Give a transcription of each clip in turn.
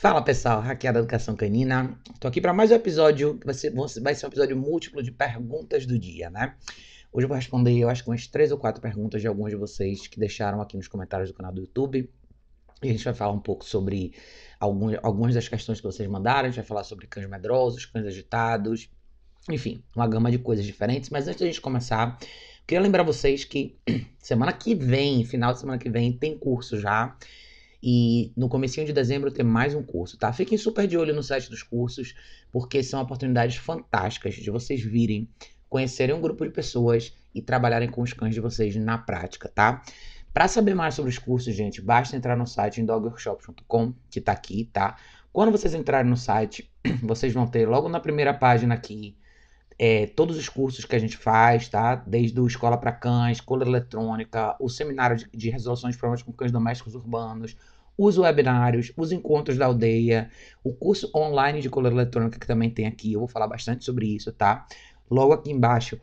Fala pessoal, Raquel da é Educação Canina. Estou aqui para mais um episódio que vai ser, vai ser um episódio múltiplo de perguntas do dia, né? Hoje eu vou responder, eu acho que umas três ou quatro perguntas de alguns de vocês que deixaram aqui nos comentários do canal do YouTube. E a gente vai falar um pouco sobre algum, algumas das questões que vocês mandaram. A gente vai falar sobre cães medrosos, cães agitados, enfim, uma gama de coisas diferentes. Mas antes da gente começar, queria lembrar vocês que semana que vem, final de semana que vem, tem curso já e no comecinho de dezembro ter mais um curso, tá? Fiquem super de olho no site dos cursos, porque são oportunidades fantásticas de vocês virem, conhecerem um grupo de pessoas e trabalharem com os cães de vocês na prática, tá? Para saber mais sobre os cursos, gente, basta entrar no site dogworkshop.com, que tá aqui, tá? Quando vocês entrarem no site, vocês vão ter logo na primeira página aqui é, todos os cursos que a gente faz, tá? Desde o Escola para Cães, Escola Eletrônica, o Seminário de, de Resolução de Problemas com Cães Domésticos Urbanos, os webinários, os encontros da aldeia, o curso online de coleira eletrônica que também tem aqui. Eu vou falar bastante sobre isso, tá? Logo aqui embaixo.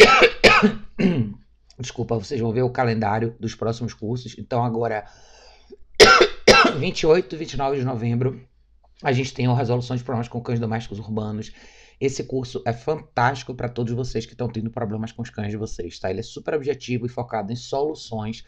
Desculpa, vocês vão ver o calendário dos próximos cursos. Então, agora, 28 e 29 de novembro, a gente tem a resolução de problemas com cães domésticos urbanos. Esse curso é fantástico para todos vocês que estão tendo problemas com os cães de vocês, tá? Ele é super objetivo e focado em soluções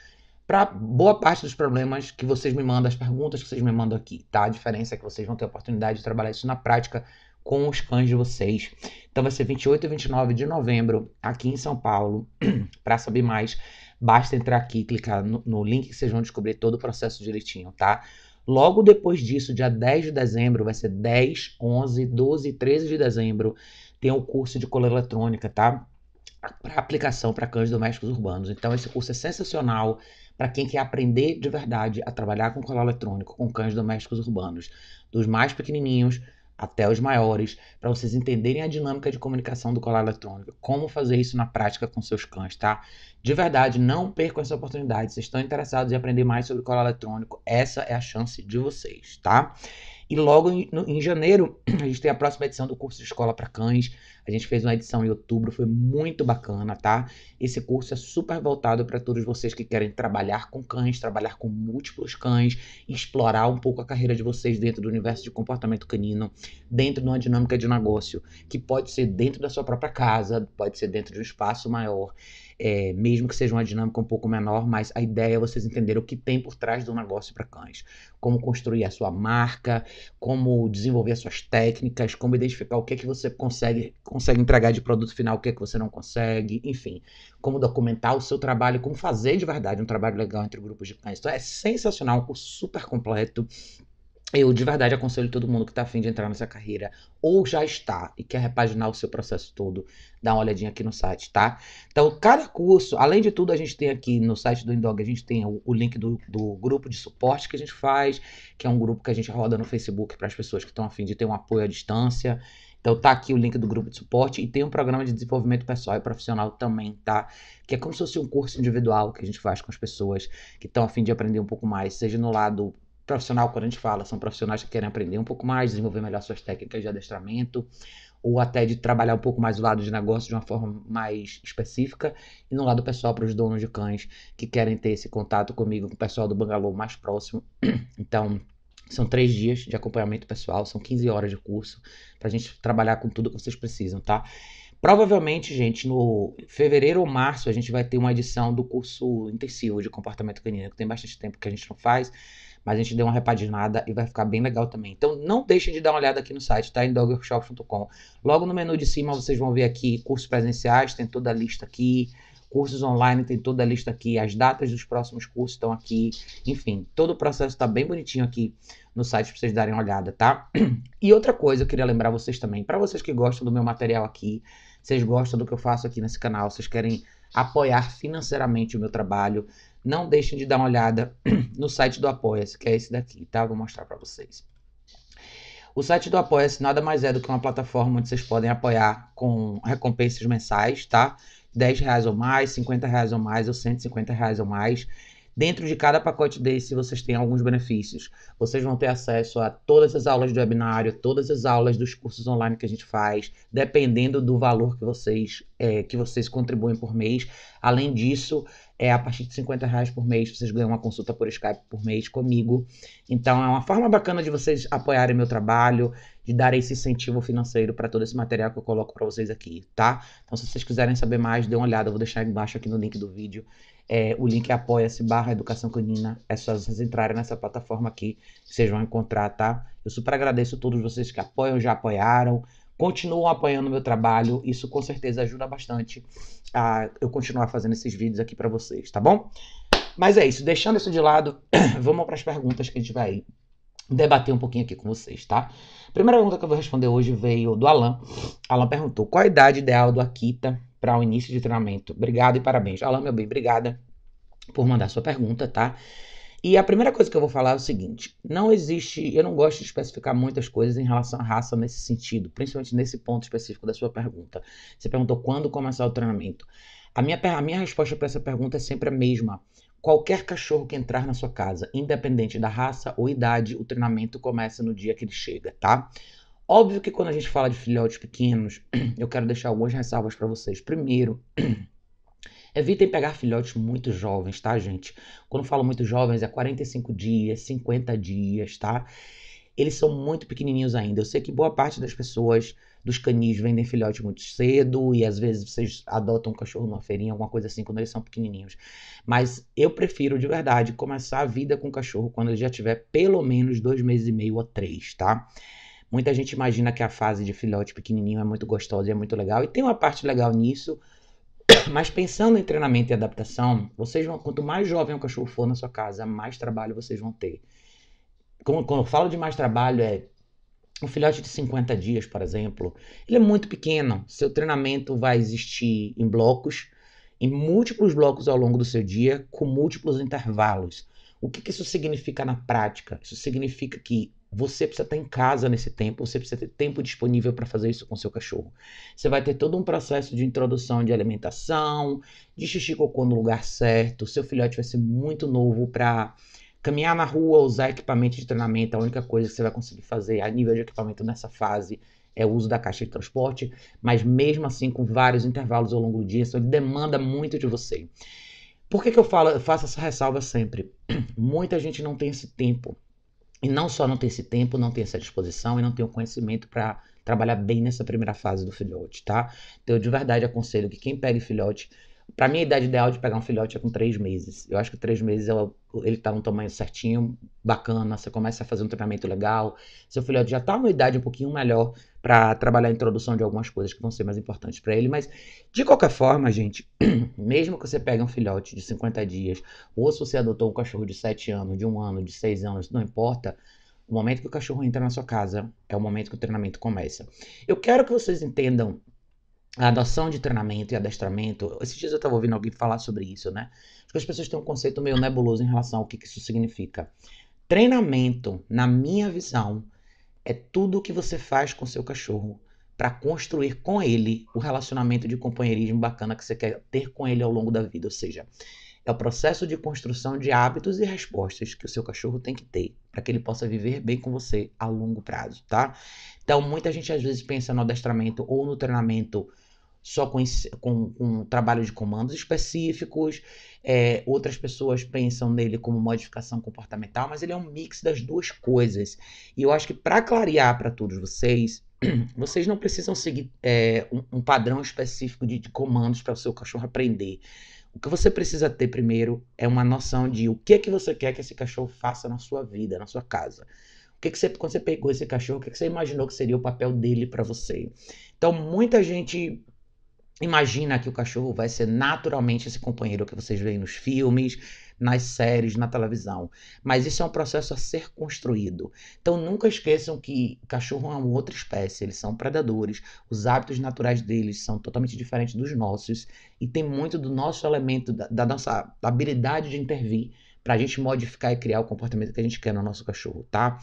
para boa parte dos problemas que vocês me mandam, as perguntas que vocês me mandam aqui, tá? A diferença é que vocês vão ter a oportunidade de trabalhar isso na prática com os cães de vocês. Então vai ser 28 e 29 de novembro aqui em São Paulo. para saber mais, basta entrar aqui, clicar no, no link que vocês vão descobrir todo o processo direitinho, tá? Logo depois disso, dia 10 de dezembro, vai ser 10, 11, 12 13 de dezembro, tem o um curso de cola eletrônica, tá? Para aplicação para cães domésticos urbanos. Então, esse curso é sensacional para quem quer aprender de verdade a trabalhar com cola eletrônico com cães domésticos urbanos, dos mais pequenininhos até os maiores, para vocês entenderem a dinâmica de comunicação do colar eletrônico, como fazer isso na prática com seus cães, tá? De verdade, não percam essa oportunidade. Vocês estão interessados em aprender mais sobre colar eletrônico? Essa é a chance de vocês, tá? E logo em, no, em janeiro, a gente tem a próxima edição do curso de Escola para Cães. A gente fez uma edição em outubro, foi muito bacana, tá? Esse curso é super voltado para todos vocês que querem trabalhar com cães, trabalhar com múltiplos cães, explorar um pouco a carreira de vocês dentro do universo de comportamento canino, dentro de uma dinâmica de negócio, que pode ser dentro da sua própria casa, pode ser dentro de um espaço maior é, mesmo que seja uma dinâmica um pouco menor, mas a ideia é vocês entenderem o que tem por trás do negócio para cães. Como construir a sua marca, como desenvolver as suas técnicas, como identificar o que é que você consegue, consegue entregar de produto final, o que é que você não consegue, enfim. Como documentar o seu trabalho, como fazer de verdade um trabalho legal entre grupos de cães. Então é sensacional, um curso super completo. Eu de verdade aconselho todo mundo que está afim de entrar nessa carreira ou já está e quer repaginar o seu processo todo, dá uma olhadinha aqui no site, tá? Então, cada curso, além de tudo, a gente tem aqui no site do Indog, a gente tem o, o link do, do, grupo de suporte que a gente faz, que é um grupo que a gente roda no Facebook para as pessoas que estão afim de ter um apoio à distância. Então tá aqui o link do grupo de suporte e tem um programa de desenvolvimento pessoal e profissional também, tá? Que é como se fosse um curso individual que a gente faz com as pessoas que estão afim de aprender um pouco mais, seja no lado profissional, quando a gente fala, são profissionais que querem aprender um pouco mais, desenvolver melhor suas técnicas de adestramento, ou até de trabalhar um pouco mais o lado de negócio de uma forma mais específica, e no lado pessoal para os donos de cães que querem ter esse contato comigo, com o pessoal do bangalô mais próximo. Então, são três dias de acompanhamento pessoal, são 15 horas de curso, para a gente trabalhar com tudo que vocês precisam, tá? Provavelmente, gente, no fevereiro ou março a gente vai ter uma edição do curso intensivo de comportamento canino, que tem bastante tempo que a gente não faz mas a gente deu uma repaginada e vai ficar bem legal também. Então não deixem de dar uma olhada aqui no site, tá? Em Logo no menu de cima vocês vão ver aqui cursos presenciais, tem toda a lista aqui. Cursos online, tem toda a lista aqui. As datas dos próximos cursos estão aqui. Enfim, todo o processo está bem bonitinho aqui no site para vocês darem uma olhada, tá? E outra coisa, eu queria lembrar vocês também, para vocês que gostam do meu material aqui, vocês gostam do que eu faço aqui nesse canal, vocês querem apoiar financeiramente o meu trabalho, não deixem de dar uma olhada no site do Apoia-se, que é esse daqui, tá? Vou mostrar para vocês. O site do Apoia-se nada mais é do que uma plataforma onde vocês podem apoiar com recompensas mensais, tá? 10 reais ou mais, 50 reais ou mais ou 150 reais ou mais. Dentro de cada pacote desse, vocês têm alguns benefícios. Vocês vão ter acesso a todas as aulas de webinário, todas as aulas dos cursos online que a gente faz, dependendo do valor que vocês, é, que vocês contribuem por mês. Além disso, é, a partir de 50 reais por mês, vocês ganham uma consulta por Skype por mês comigo. Então, é uma forma bacana de vocês apoiarem meu trabalho, de dar esse incentivo financeiro para todo esse material que eu coloco para vocês aqui, tá? Então, se vocês quiserem saber mais, dê uma olhada, eu vou deixar embaixo aqui no link do vídeo. É, o link é apoia-se barra educação canina. É só vocês entrarem nessa plataforma aqui vocês vão encontrar, tá? Eu super agradeço a todos vocês que apoiam, já apoiaram, continuam apoiando o meu trabalho. Isso com certeza ajuda bastante a eu continuar fazendo esses vídeos aqui para vocês, tá bom? Mas é isso, deixando isso de lado, vamos para as perguntas que a gente vai debater um pouquinho aqui com vocês, tá? Primeira pergunta que eu vou responder hoje veio do Alan. Alan perguntou: qual a idade ideal do Akita para o início de treinamento. Obrigado e parabéns. Alain, meu bem, obrigada por mandar sua pergunta, tá? E a primeira coisa que eu vou falar é o seguinte: não existe, eu não gosto de especificar muitas coisas em relação à raça nesse sentido, principalmente nesse ponto específico da sua pergunta. Você perguntou quando começar o treinamento. A minha, a minha resposta para essa pergunta é sempre a mesma. Qualquer cachorro que entrar na sua casa, independente da raça ou idade, o treinamento começa no dia que ele chega, tá? Óbvio que quando a gente fala de filhotes pequenos, eu quero deixar algumas ressalvas para vocês. Primeiro, evitem pegar filhotes muito jovens, tá, gente? Quando falo muito jovens, é 45 dias, 50 dias, tá? Eles são muito pequenininhos ainda. Eu sei que boa parte das pessoas dos canis vendem filhote muito cedo e às vezes vocês adotam um cachorro numa feirinha, alguma coisa assim, quando eles são pequenininhos. Mas eu prefiro, de verdade, começar a vida com o cachorro quando ele já tiver pelo menos dois meses e meio a três, tá? Muita gente imagina que a fase de filhote pequenininho é muito gostosa e é muito legal, e tem uma parte legal nisso, mas pensando em treinamento e adaptação, vocês vão, quanto mais jovem o cachorro for na sua casa, mais trabalho vocês vão ter. Como, quando eu falo de mais trabalho, é um filhote de 50 dias, por exemplo, ele é muito pequeno. Seu treinamento vai existir em blocos, em múltiplos blocos ao longo do seu dia, com múltiplos intervalos. O que, que isso significa na prática? Isso significa que você precisa estar em casa nesse tempo, você precisa ter tempo disponível para fazer isso com seu cachorro. Você vai ter todo um processo de introdução de alimentação, de xixi cocô no lugar certo. Seu filhote vai ser muito novo para caminhar na rua, usar equipamento de treinamento. A única coisa que você vai conseguir fazer a nível de equipamento nessa fase é o uso da caixa de transporte, mas mesmo assim com vários intervalos ao longo do dia, isso demanda muito de você. Por que, que eu, falo, eu faço essa ressalva sempre? Muita gente não tem esse tempo e não só não tem esse tempo, não tem essa disposição e não tem o conhecimento para trabalhar bem nessa primeira fase do filhote, tá? Então, eu de verdade aconselho que quem pega filhote Pra mim, a idade ideal de pegar um filhote é com três meses. Eu acho que três meses é ele tá no tamanho certinho, bacana. Você começa a fazer um treinamento legal. Seu filhote já tá numa idade um pouquinho melhor para trabalhar a introdução de algumas coisas que vão ser mais importantes para ele. Mas, de qualquer forma, gente, mesmo que você pegue um filhote de 50 dias, ou se você adotou um cachorro de 7 anos, de 1 ano, de 6 anos, não importa. O momento que o cachorro entra na sua casa é o momento que o treinamento começa. Eu quero que vocês entendam a adoção de treinamento e adestramento. Esses dias eu estava ouvindo alguém falar sobre isso, né? Acho que as pessoas têm um conceito meio nebuloso em relação ao que, que isso significa. Treinamento, na minha visão, é tudo o que você faz com seu cachorro para construir com ele o relacionamento de companheirismo bacana que você quer ter com ele ao longo da vida. Ou seja, é o processo de construção de hábitos e respostas que o seu cachorro tem que ter para que ele possa viver bem com você a longo prazo, tá? Então, muita gente às vezes pensa no adestramento ou no treinamento só com, com, com um trabalho de comandos específicos, é, outras pessoas pensam nele como modificação comportamental, mas ele é um mix das duas coisas. E eu acho que para clarear para todos vocês, vocês não precisam seguir é, um, um, padrão específico de, de comandos para o seu cachorro aprender. O que você precisa ter primeiro é uma noção de o que é que você quer que esse cachorro faça na sua vida, na sua casa. O que, é que você, quando você pegou esse cachorro, o que, é que você imaginou que seria o papel dele para você? Então, muita gente imagina que o cachorro vai ser naturalmente esse companheiro que vocês veem nos filmes, nas séries, na televisão. Mas isso é um processo a ser construído. Então nunca esqueçam que cachorro é uma outra espécie, eles são predadores, os hábitos naturais deles são totalmente diferentes dos nossos e tem muito do nosso elemento, da, da nossa habilidade de intervir para a gente modificar e criar o comportamento que a gente quer no nosso cachorro, tá?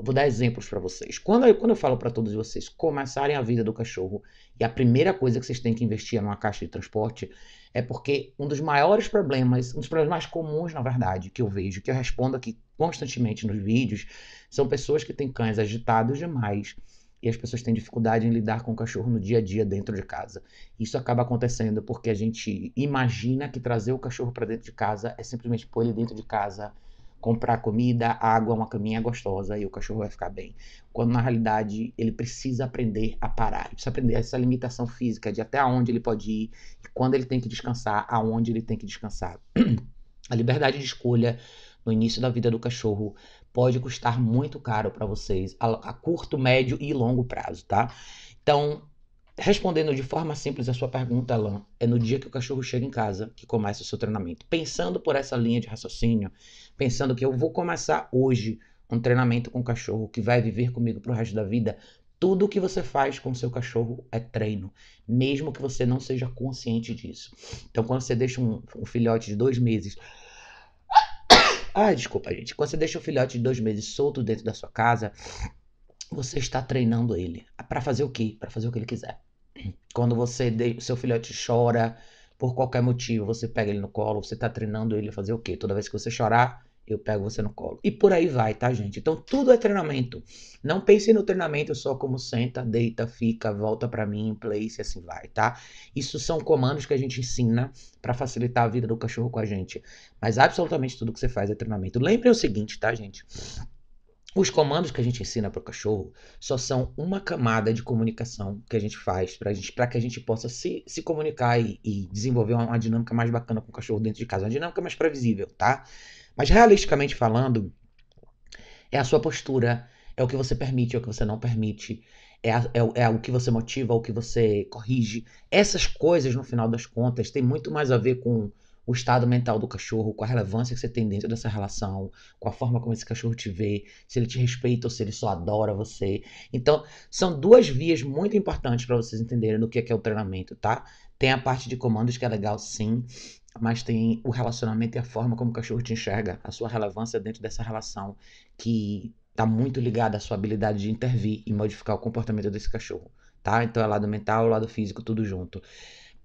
vou dar exemplos para vocês. Quando eu, quando eu falo para todos vocês começarem a vida do cachorro e a primeira coisa que vocês têm que investir é numa caixa de transporte, é porque um dos maiores problemas, um dos problemas mais comuns, na verdade, que eu vejo, que eu respondo aqui constantemente nos vídeos, são pessoas que têm cães agitados demais e as pessoas têm dificuldade em lidar com o cachorro no dia a dia dentro de casa. Isso acaba acontecendo porque a gente imagina que trazer o cachorro para dentro de casa é simplesmente pôr ele dentro de casa comprar comida, água, é uma caminha gostosa e o cachorro vai ficar bem. Quando na realidade ele precisa aprender a parar, ele precisa aprender essa limitação física de até onde ele pode ir, e quando ele tem que descansar, aonde ele tem que descansar. a liberdade de escolha no início da vida do cachorro pode custar muito caro para vocês a, a curto, médio e longo prazo, tá? Então, Respondendo de forma simples a sua pergunta, Alain, é no dia que o cachorro chega em casa que começa o seu treinamento. Pensando por essa linha de raciocínio, pensando que eu vou começar hoje um treinamento com o cachorro que vai viver comigo pro resto da vida, tudo o que você faz com o seu cachorro é treino, mesmo que você não seja consciente disso. Então, quando você deixa um, um filhote de dois meses. Ah, desculpa, gente. Quando você deixa um filhote de dois meses solto dentro da sua casa, você está treinando ele. Para fazer o quê? Para fazer o que ele quiser. Quando você de... seu filhote chora por qualquer motivo, você pega ele no colo, você tá treinando ele a fazer o quê? Toda vez que você chorar, eu pego você no colo. E por aí vai, tá, gente? Então tudo é treinamento. Não pense no treinamento só como senta, deita, fica, volta para mim, place, assim vai, tá? Isso são comandos que a gente ensina para facilitar a vida do cachorro com a gente. Mas absolutamente tudo que você faz é treinamento. Lembre o seguinte, tá, gente? Os comandos que a gente ensina para o cachorro só são uma camada de comunicação que a gente faz para que a gente possa se, se comunicar e, e desenvolver uma, uma, dinâmica mais bacana com o cachorro dentro de casa, uma dinâmica mais previsível, tá? Mas realisticamente falando, é a sua postura, é o que você permite, é o que você não permite, é, a, é, é o que você motiva, é o que você corrige. Essas coisas, no final das contas, tem muito mais a ver com o estado mental do cachorro, com a relevância que você tem dentro dessa relação, com a forma como esse cachorro te vê, se ele te respeita ou se ele só adora você. Então, são duas vias muito importantes para vocês entenderem no que é, que é o treinamento, tá? Tem a parte de comandos que é legal, sim, mas tem o relacionamento e a forma como o cachorro te enxerga, a sua relevância dentro dessa relação que está muito ligada à sua habilidade de intervir e modificar o comportamento desse cachorro, tá? Então é lado mental, lado físico, tudo junto.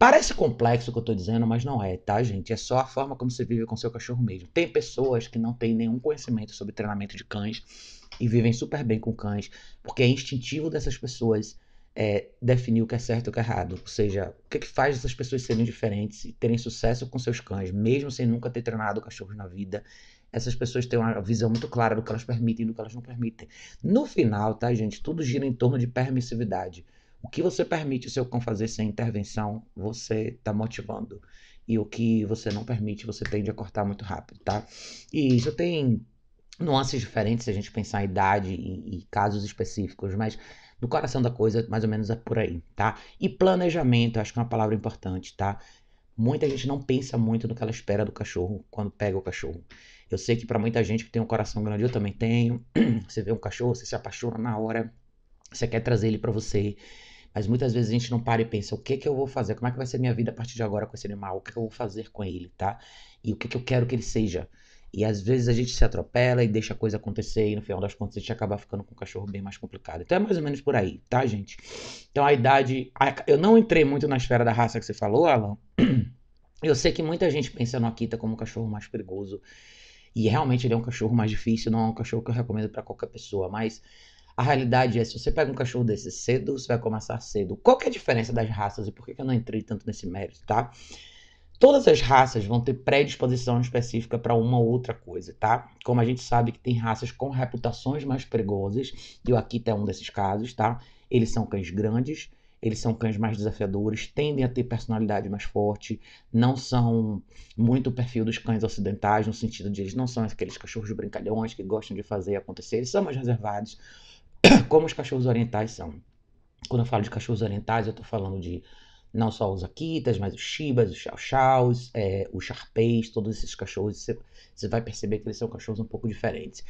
Parece complexo o que eu tô dizendo, mas não é, tá, gente? É só a forma como você vive com seu cachorro mesmo. Tem pessoas que não têm nenhum conhecimento sobre treinamento de cães e vivem super bem com cães, porque é instintivo dessas pessoas é, definir o que é certo e o que é errado. Ou seja, o que, é que faz essas pessoas serem diferentes e terem sucesso com seus cães, mesmo sem nunca ter treinado cachorros na vida. Essas pessoas têm uma visão muito clara do que elas permitem e do que elas não permitem. No final, tá, gente? Tudo gira em torno de permissividade. O que você permite o seu cão fazer sem intervenção, você está motivando. E o que você não permite, você tende a cortar muito rápido, tá? E isso tem nuances diferentes se a gente pensar em idade e, e casos específicos, mas no coração da coisa, mais ou menos é por aí, tá? E planejamento, acho que é uma palavra importante, tá? Muita gente não pensa muito no que ela espera do cachorro quando pega o cachorro. Eu sei que para muita gente que tem um coração grande, eu também tenho. Você vê um cachorro, você se apaixona na hora, você quer trazer ele para você. Mas muitas vezes a gente não para e pensa: o que que eu vou fazer? Como é que vai ser minha vida a partir de agora com esse animal? O que, que eu vou fazer com ele, tá? E o que, que eu quero que ele seja? E às vezes a gente se atropela e deixa a coisa acontecer e no final das contas a gente acaba ficando com um cachorro bem mais complicado. Então é mais ou menos por aí, tá, gente? Então a idade. A... Eu não entrei muito na esfera da raça que você falou, Alan. Eu sei que muita gente pensa no Akita como um cachorro mais perigoso. E realmente ele é um cachorro mais difícil, não é um cachorro que eu recomendo para qualquer pessoa, mas a realidade é, se você pega um cachorro desse cedo, você vai começar cedo. Qual que é a diferença das raças e por que, eu não entrei tanto nesse mérito, tá? Todas as raças vão ter predisposição específica para uma ou outra coisa, tá? Como a gente sabe que tem raças com reputações mais perigosas, e o Akita é um desses casos, tá? Eles são cães grandes, eles são cães mais desafiadores, tendem a ter personalidade mais forte, não são muito o perfil dos cães ocidentais, no sentido de eles não são aqueles cachorros brincalhões que gostam de fazer acontecer, eles são mais reservados como os cachorros orientais são. Quando eu falo de cachorros orientais, eu estou falando de não só os Akitas, mas os Shibas, os Chow Chows, é, os Sharpeis, todos esses cachorros, você, você vai perceber que eles são cachorros um pouco diferentes.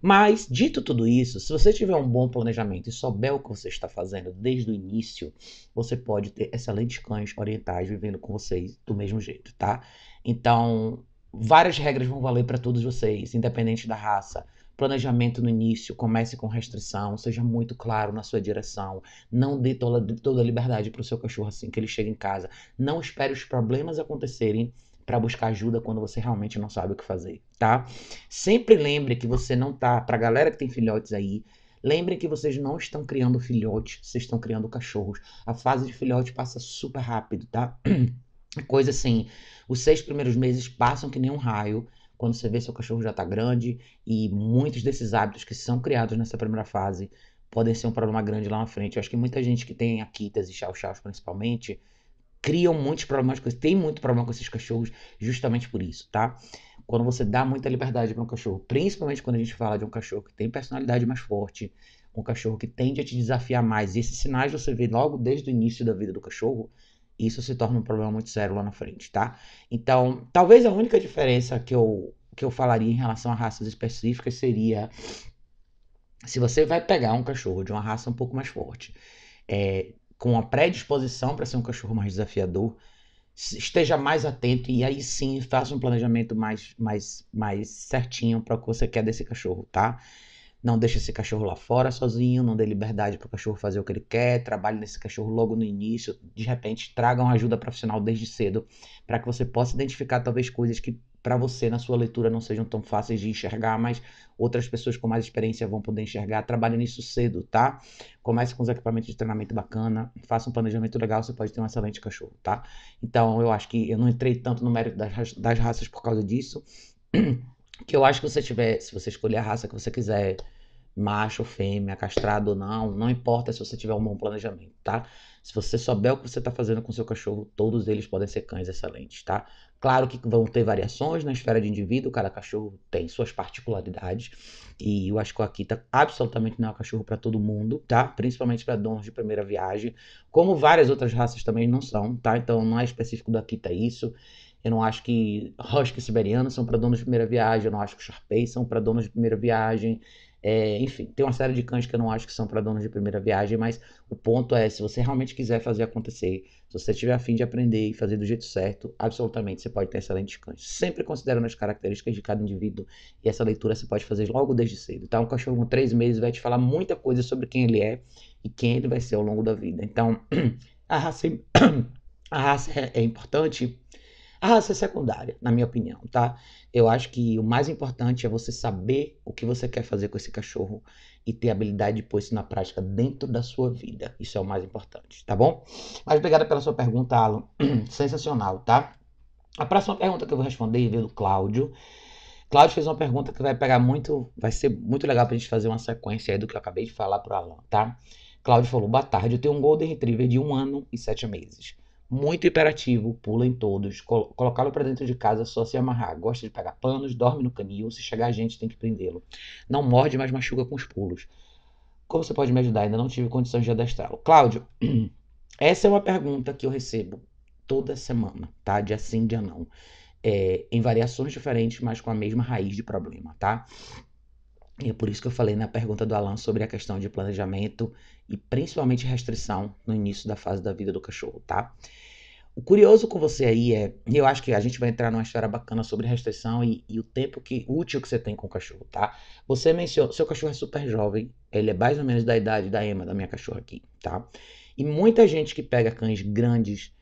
Mas, dito tudo isso, se você tiver um bom planejamento e souber o que você está fazendo desde o início, você pode ter excelentes cães orientais vivendo com vocês do mesmo jeito, tá? Então, várias regras vão valer para todos vocês, independente da raça planejamento no início, comece com restrição, seja muito claro na sua direção, não dê toda, a liberdade para o seu cachorro assim que ele chega em casa, não espere os problemas acontecerem para buscar ajuda quando você realmente não sabe o que fazer, tá? Sempre lembre que você não tá, a galera que tem filhotes aí, lembre que vocês não estão criando filhotes, vocês estão criando cachorros. A fase de filhote passa super rápido, tá? Coisa assim, os seis primeiros meses passam que nem um raio, quando você vê seu cachorro já está grande e muitos desses hábitos que são criados nessa primeira fase podem ser um problema grande lá na frente. Eu acho que muita gente que tem Akitas e Chow Chows principalmente criam muitos problemas com tem muito problema com esses cachorros justamente por isso, tá? Quando você dá muita liberdade para um cachorro, principalmente quando a gente fala de um cachorro que tem personalidade mais forte, um cachorro que tende a te desafiar mais, e esses sinais você vê logo desde o início da vida do cachorro, isso se torna um problema muito sério lá na frente, tá? Então, talvez a única diferença que eu, que eu falaria em relação a raças específicas seria se você vai pegar um cachorro de uma raça um pouco mais forte, é, com a predisposição para ser um cachorro mais desafiador, esteja mais atento e aí sim faça um planejamento mais, mais, mais certinho para o que você quer desse cachorro, tá? não deixa esse cachorro lá fora sozinho, não dê liberdade para o cachorro fazer o que ele quer, trabalhe nesse cachorro logo no início, de repente traga uma ajuda profissional desde cedo, para que você possa identificar talvez coisas que para você na sua leitura não sejam tão fáceis de enxergar, mas outras pessoas com mais experiência vão poder enxergar. Trabalhe nisso cedo, tá? Comece com os equipamentos de treinamento bacana, faça um planejamento legal, você pode ter um excelente cachorro, tá? Então eu acho que eu não entrei tanto no mérito das, das raças por causa disso. Que eu acho que você tiver, se você escolher a raça que você quiser, macho, fêmea, castrado ou não, não importa se você tiver um bom planejamento, tá? Se você souber o que você está fazendo com seu cachorro, todos eles podem ser cães excelentes, tá? Claro que vão ter variações na esfera de indivíduo, cada cachorro tem suas particularidades, e eu acho que o Akita absolutamente não é um cachorro para todo mundo, tá? Principalmente para donos de primeira viagem, como várias outras raças também não são, tá? Então não é específico do Akita isso. Eu não acho que Husky siberianos são para donos de primeira viagem, eu não acho que Sharpei são para donos de primeira viagem. É, enfim, tem uma série de cães que eu não acho que são para donos de primeira viagem, mas o ponto é, se você realmente quiser fazer acontecer, se você tiver afim de aprender e fazer do jeito certo, absolutamente você pode ter excelentes cães. Sempre considerando as características de cada indivíduo e essa leitura você pode fazer logo desde cedo, tá? Um cachorro com três meses vai te falar muita coisa sobre quem ele é e quem ele vai ser ao longo da vida. Então, a raça, é, a raça é, é importante, a ah, raça é secundária, na minha opinião, tá? Eu acho que o mais importante é você saber o que você quer fazer com esse cachorro e ter habilidade de pôr isso na prática dentro da sua vida. Isso é o mais importante, tá bom? Mas obrigada pela sua pergunta, Alan. Sensacional, tá? A próxima pergunta que eu vou responder veio do Cláudio. Cláudio fez uma pergunta que vai pegar muito, vai ser muito legal pra gente fazer uma sequência aí do que eu acabei de falar pro Alan, tá? Cláudio falou: Boa tarde, eu tenho um Golden Retriever de um ano e sete meses muito hiperativo, pula em todos. Col Colocá-lo para dentro de casa só se amarrar. Gosta de pegar panos, dorme no canil. Se chegar a gente, tem que prendê-lo. Não morde, mas machuca com os pulos. Como você pode me ajudar? Ainda não tive condições de adestrá-lo. Cláudio, essa é uma pergunta que eu recebo toda semana, tá? De assim, de não. É, em variações diferentes, mas com a mesma raiz de problema, tá? E é por isso que eu falei na pergunta do Alan sobre a questão de planejamento e principalmente restrição no início da fase da vida do cachorro, tá? O curioso com você aí é, eu acho que a gente vai entrar numa história bacana sobre restrição e, e o tempo que útil que você tem com o cachorro, tá? Você mencionou, seu cachorro é super jovem, ele é mais ou menos da idade da Emma, da minha cachorra aqui, tá? E muita gente que pega cães grandes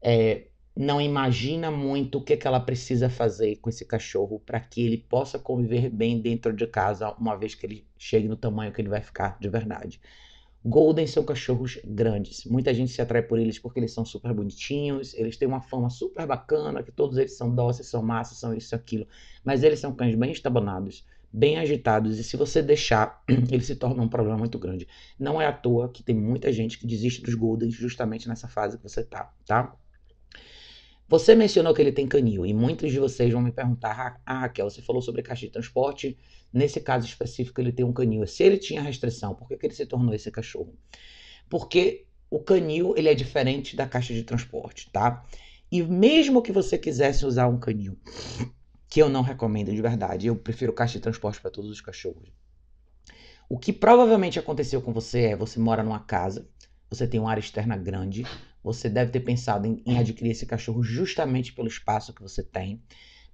é, não imagina muito o que, que ela precisa fazer com esse cachorro para que ele possa conviver bem dentro de casa, uma vez que ele chegue no tamanho que ele vai ficar de verdade. Golden são cachorros grandes. Muita gente se atrai por eles porque eles são super bonitinhos, eles têm uma fama super bacana, que todos eles são doces, são massas, são isso, aquilo. Mas eles são cães bem estabanados, bem agitados, e se você deixar, eles se tornam um problema muito grande. Não é à toa que tem muita gente que desiste dos Goldens justamente nessa fase que você tá, tá? Você mencionou que ele tem canil, e muitos de vocês vão me perguntar, ah, Raquel, você falou sobre caixa de transporte, Nesse caso específico, ele tem um canil. Se ele tinha restrição, por que, que ele se tornou esse cachorro? Porque o canil ele é diferente da caixa de transporte, tá? E mesmo que você quisesse usar um canil, que eu não recomendo de verdade, eu prefiro caixa de transporte para todos os cachorros. O que provavelmente aconteceu com você é você mora numa casa, você tem uma área externa grande, você deve ter pensado em, em adquirir esse cachorro justamente pelo espaço que você tem.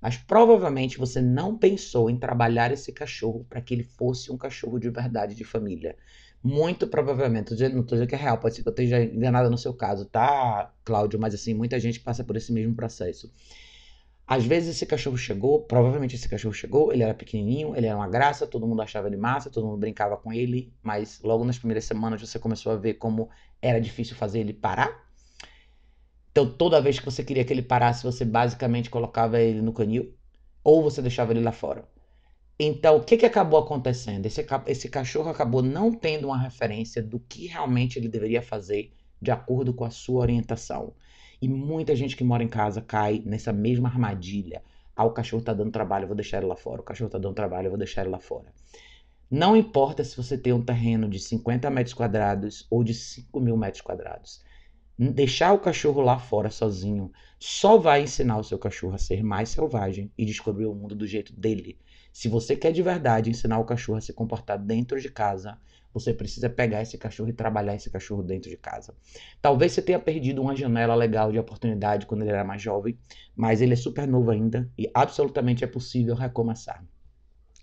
Mas provavelmente você não pensou em trabalhar esse cachorro para que ele fosse um cachorro de verdade de família. Muito provavelmente, não estou dizendo que é real, pode ser que eu esteja enganada no seu caso, tá, Cláudio? Mas assim, muita gente passa por esse mesmo processo. Às vezes esse cachorro chegou, provavelmente esse cachorro chegou, ele era pequenininho, ele era uma graça, todo mundo achava ele massa, todo mundo brincava com ele, mas logo nas primeiras semanas você começou a ver como era difícil fazer ele parar então toda vez que você queria que ele parasse, você basicamente colocava ele no canil ou você deixava ele lá fora. Então, o que, que acabou acontecendo? Esse, esse cachorro acabou não tendo uma referência do que realmente ele deveria fazer de acordo com a sua orientação. E muita gente que mora em casa cai nessa mesma armadilha. Ah, o cachorro tá dando trabalho, eu vou deixar ele lá fora. O cachorro tá dando trabalho, eu vou deixar ele lá fora. Não importa se você tem um terreno de 50 metros quadrados ou de 5 mil metros quadrados deixar o cachorro lá fora sozinho só vai ensinar o seu cachorro a ser mais selvagem e descobrir o mundo do jeito dele. Se você quer de verdade ensinar o cachorro a se comportar dentro de casa, você precisa pegar esse cachorro e trabalhar esse cachorro dentro de casa. Talvez você tenha perdido uma janela legal de oportunidade quando ele era mais jovem, mas ele é super novo ainda e absolutamente é possível recomeçar.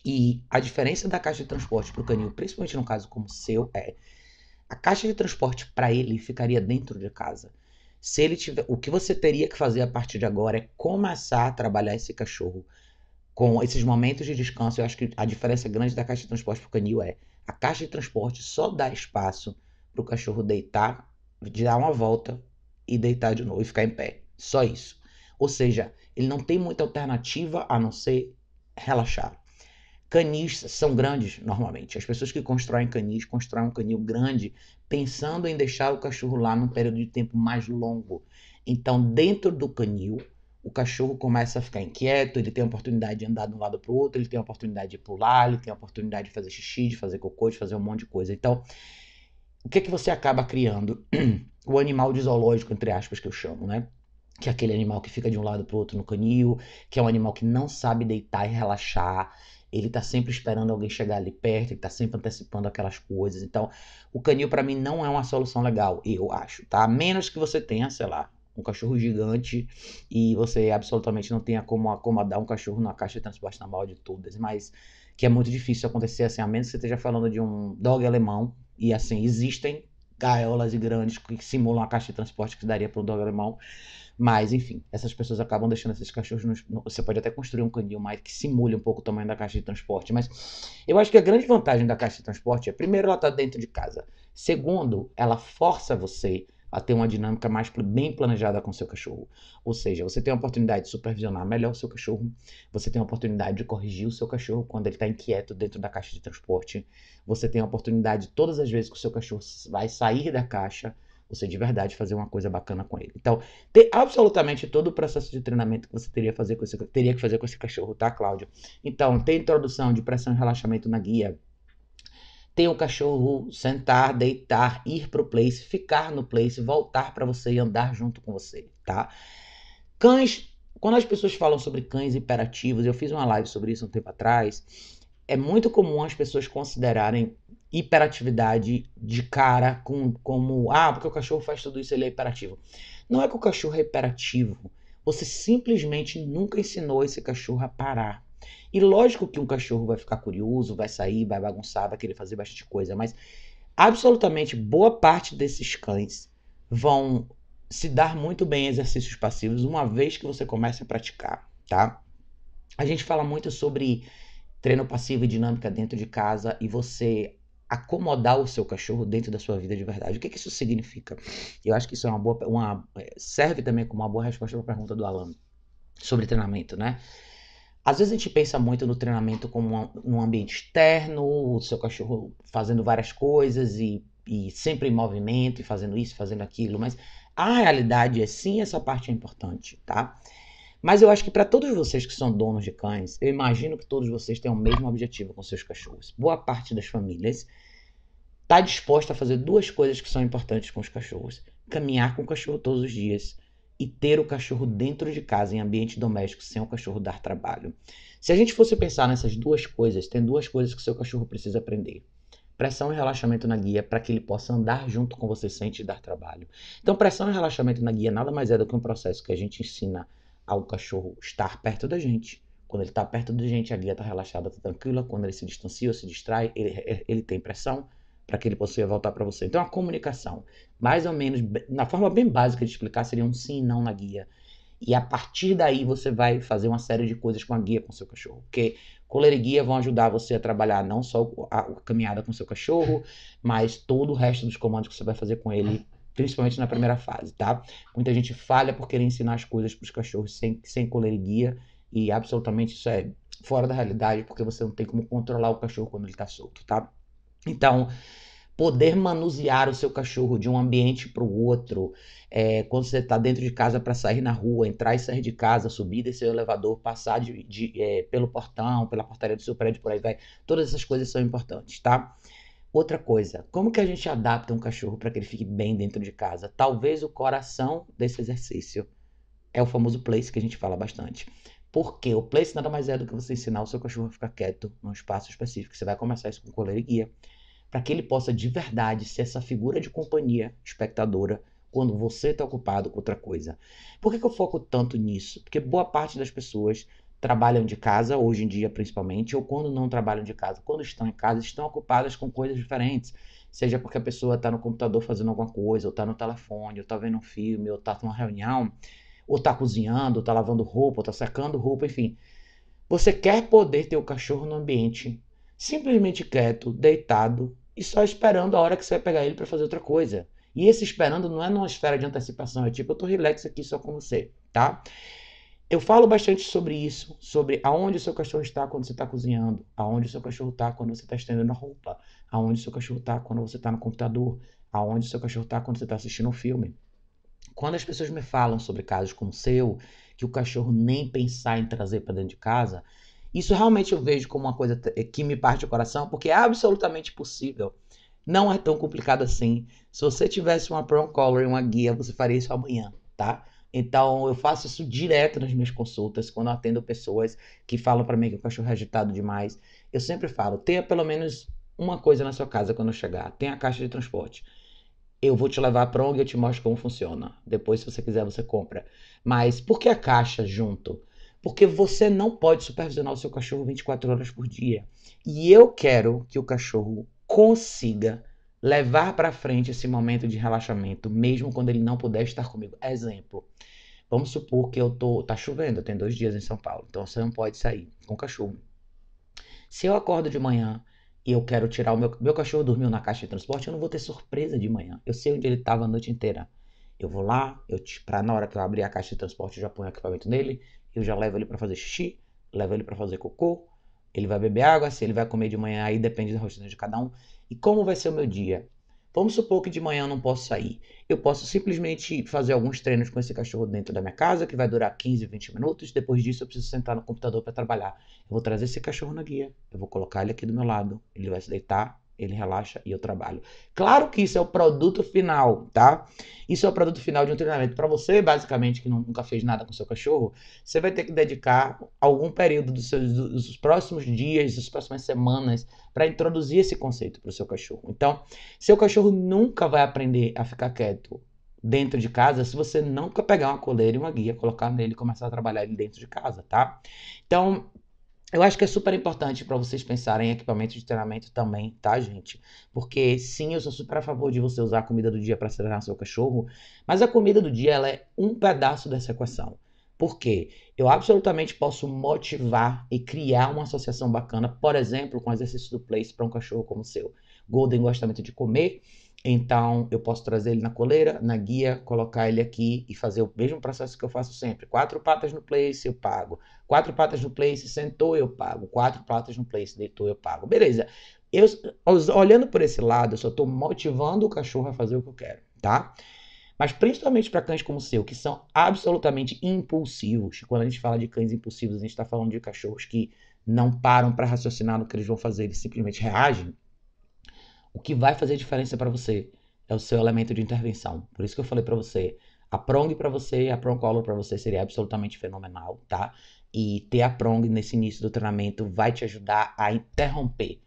E a diferença da caixa de transporte para o canil, principalmente no caso como o seu, é a caixa de transporte para ele ficaria dentro de casa. Se ele tiver, o que você teria que fazer a partir de agora é começar a trabalhar esse cachorro com esses momentos de descanso. Eu acho que a diferença grande da caixa de transporte para o canil é a caixa de transporte só dá espaço para o cachorro deitar, dar uma volta e deitar de novo e ficar em pé. Só isso. Ou seja, ele não tem muita alternativa a não ser relaxar. Canis são grandes normalmente. As pessoas que constroem canis constroem um canil grande pensando em deixar o cachorro lá num período de tempo mais longo. Então, dentro do canil, o cachorro começa a ficar inquieto, ele tem a oportunidade de andar de um lado para o outro, ele tem a oportunidade de pular, ele tem a oportunidade de fazer xixi, de fazer cocô, de fazer um monte de coisa. Então, o que é que você acaba criando? o animal de zoológico, entre aspas, que eu chamo, né? Que é aquele animal que fica de um lado para o outro no canil, que é um animal que não sabe deitar e relaxar, ele tá sempre esperando alguém chegar ali perto, ele tá sempre antecipando aquelas coisas. Então, o canil para mim não é uma solução legal, eu acho, tá? A menos que você tenha, sei lá, um cachorro gigante e você absolutamente não tenha como acomodar um cachorro na caixa de transporte normal de todas, mas que é muito difícil acontecer assim, a menos que você esteja falando de um dog alemão e assim, existem gaiolas e grandes que simulam a caixa de transporte que daria para um dog alemão. Mas, enfim, essas pessoas acabam deixando esses cachorros. No... Você pode até construir um canil mais que simule um pouco o tamanho da caixa de transporte. Mas eu acho que a grande vantagem da caixa de transporte é: primeiro, ela está dentro de casa. Segundo, ela força você a ter uma dinâmica mais bem planejada com seu cachorro. Ou seja, você tem a oportunidade de supervisionar melhor o seu cachorro, você tem a oportunidade de corrigir o seu cachorro quando ele está inquieto dentro da caixa de transporte, você tem a oportunidade todas as vezes que o seu cachorro vai sair da caixa, você de verdade fazer uma coisa bacana com ele. Então, tem absolutamente todo o processo de treinamento que você teria, fazer com esse, teria que fazer com esse cachorro, tá, Cláudio? Então, tem introdução de pressão e relaxamento na guia, ter o cachorro sentar, deitar, ir para o place, ficar no place, voltar para você e andar junto com você, tá? Cães, quando as pessoas falam sobre cães hiperativos, eu fiz uma live sobre isso um tempo atrás, é muito comum as pessoas considerarem hiperatividade de cara com, como, ah, porque o cachorro faz tudo isso, ele é hiperativo. Não é que o cachorro é hiperativo, você simplesmente nunca ensinou esse cachorro a parar. E lógico que um cachorro vai ficar curioso, vai sair, vai bagunçar, vai querer fazer bastante coisa, mas absolutamente boa parte desses cães vão se dar muito bem em exercícios passivos uma vez que você começa a praticar, tá? A gente fala muito sobre treino passivo e dinâmica dentro de casa e você acomodar o seu cachorro dentro da sua vida de verdade. O que, que isso significa? Eu acho que isso é uma boa, uma, eh, serve também como uma boa resposta para a pergunta do Alan sobre treinamento, né? Às vezes a gente pensa muito no treinamento como num ambiente externo, o seu cachorro fazendo várias coisas e, e sempre em movimento e fazendo isso, fazendo aquilo, mas a realidade é sim, essa parte é importante, tá? Mas eu acho que para todos vocês que são donos de cães, eu imagino que todos vocês têm o mesmo objetivo com seus cachorros. Boa parte das famílias está disposta a fazer duas coisas que são importantes com os cachorros: caminhar com o cachorro todos os dias e ter o cachorro dentro de casa, em ambiente doméstico, sem o cachorro dar trabalho. Se a gente fosse pensar nessas duas coisas, tem duas coisas que o seu cachorro precisa aprender. Pressão e relaxamento na guia para que ele possa andar junto com você sem te dar trabalho. Então, pressão e relaxamento na guia nada mais é do que um processo que a gente ensina ao cachorro estar perto da gente. Quando ele está perto da gente, a guia está relaxada, está tranquila. Quando ele se distancia ou se distrai, ele, ele tem pressão para que ele possa voltar para você. Então, a comunicação, mais ou menos, na forma bem básica de explicar, seria um sim e não na guia. E a partir daí você vai fazer uma série de coisas com a guia com o seu cachorro. Porque coleira e guia vão ajudar você a trabalhar não só a, caminhada com o seu cachorro, mas todo o resto dos comandos que você vai fazer com ele, principalmente na primeira fase, tá? Muita gente falha por querer ensinar as coisas para os cachorros sem, sem coleira e guia. E absolutamente isso é fora da realidade, porque você não tem como controlar o cachorro quando ele está solto, tá? Então, poder manusear o seu cachorro de um ambiente para o outro, é, quando você está dentro de casa para sair na rua, entrar e sair de casa, subir desse elevador, passar de, de, é, pelo portão, pela portaria do seu prédio, por aí vai. Todas essas coisas são importantes, tá? Outra coisa, como que a gente adapta um cachorro para que ele fique bem dentro de casa? Talvez o coração desse exercício é o famoso place que a gente fala bastante. Porque o place nada mais é do que você ensinar o seu cachorro a ficar quieto num espaço específico. Você vai começar isso com coleira e guia para que ele possa de verdade ser essa figura de companhia espectadora quando você está ocupado com outra coisa. Por que, que eu foco tanto nisso? Porque boa parte das pessoas trabalham de casa, hoje em dia principalmente, ou quando não trabalham de casa, quando estão em casa, estão ocupadas com coisas diferentes. Seja porque a pessoa está no computador fazendo alguma coisa, ou está no telefone, ou está vendo um filme, ou está numa reunião, ou está cozinhando, ou está lavando roupa, ou está secando roupa, enfim. Você quer poder ter o cachorro no ambiente simplesmente quieto, deitado, e só esperando a hora que você vai pegar ele para fazer outra coisa. E esse esperando não é numa esfera de antecipação, é tipo, eu tô relax aqui só com você, tá? Eu falo bastante sobre isso, sobre aonde o seu cachorro está quando você está cozinhando, aonde o seu cachorro está quando você está estendendo a roupa, aonde o seu cachorro está quando você está no computador, aonde o seu cachorro está quando você está assistindo um filme. Quando as pessoas me falam sobre casos como o seu, que o cachorro nem pensar em trazer para dentro de casa, isso realmente eu vejo como uma coisa eh, que me parte o coração, porque é absolutamente possível. Não é tão complicado assim. Se você tivesse uma prom color e uma guia, você faria isso amanhã, tá? Então, eu faço isso direto nas minhas consultas, quando eu atendo pessoas que falam para mim que o cachorro é agitado demais. Eu sempre falo, tenha pelo menos uma coisa na sua casa quando eu chegar. tenha a caixa de transporte. Eu vou te levar prong e eu te mostro como funciona. Depois, se você quiser, você compra. Mas por que a caixa junto? Porque você não pode supervisionar o seu cachorro 24 horas por dia. E eu quero que o cachorro consiga levar para frente esse momento de relaxamento, mesmo quando ele não puder estar comigo. Exemplo, vamos supor que eu tô, tá chovendo, tem dois dias em São Paulo, então você não pode sair com o cachorro. Se eu acordo de manhã e eu quero tirar o meu, meu cachorro dormiu na caixa de transporte, eu não vou ter surpresa de manhã. Eu sei onde ele estava a noite inteira. Eu vou lá, eu para na hora que eu abrir a caixa de transporte, eu já ponho o equipamento nele, eu já levo ele para fazer xixi, levo ele para fazer cocô, ele vai beber água, se ele vai comer de manhã, aí depende da rotina de cada um. E como vai ser o meu dia? Vamos supor que de manhã eu não posso sair. Eu posso simplesmente fazer alguns treinos com esse cachorro dentro da minha casa, que vai durar 15, 20 minutos. Depois disso, eu preciso sentar no computador para trabalhar. Eu vou trazer esse cachorro na guia. Eu vou colocar ele aqui do meu lado. Ele vai se deitar, ele relaxa e eu trabalho. Claro que isso é o produto final, tá? Isso é o produto final de um treinamento. Para você, basicamente, que nunca fez nada com seu cachorro, você vai ter que dedicar algum período dos, seus, dos próximos dias, das próximas semanas, para introduzir esse conceito para o seu cachorro. Então, seu cachorro nunca vai aprender a ficar quieto dentro de casa se você nunca pegar uma coleira e uma guia, colocar nele e começar a trabalhar ele dentro de casa, tá? Então, eu acho que é super importante para vocês pensarem em equipamento de treinamento também, tá, gente? Porque sim, eu sou super a favor de você usar a comida do dia para treinar seu cachorro, mas a comida do dia ela é um pedaço dessa equação. Por quê? eu absolutamente posso motivar e criar uma associação bacana, por exemplo, com o exercício do place para um cachorro como o seu. Golden gosta muito de comer, então, eu posso trazer ele na coleira, na guia, colocar ele aqui e fazer o mesmo processo que eu faço sempre. Quatro patas no place, eu pago. Quatro patas no place, sentou, eu pago. Quatro patas no place, deitou, eu pago. Beleza. Eu, olhando por esse lado, eu só estou motivando o cachorro a fazer o que eu quero, tá? Mas principalmente para cães como o seu, que são absolutamente impulsivos. Quando a gente fala de cães impulsivos, a gente está falando de cachorros que não param para raciocinar no que eles vão fazer, eles simplesmente reagem. O que vai fazer diferença para você é o seu elemento de intervenção. Por isso que eu falei para você, a prong para você, a prong collar para você seria absolutamente fenomenal, tá? E ter a prong nesse início do treinamento vai te ajudar a interromper,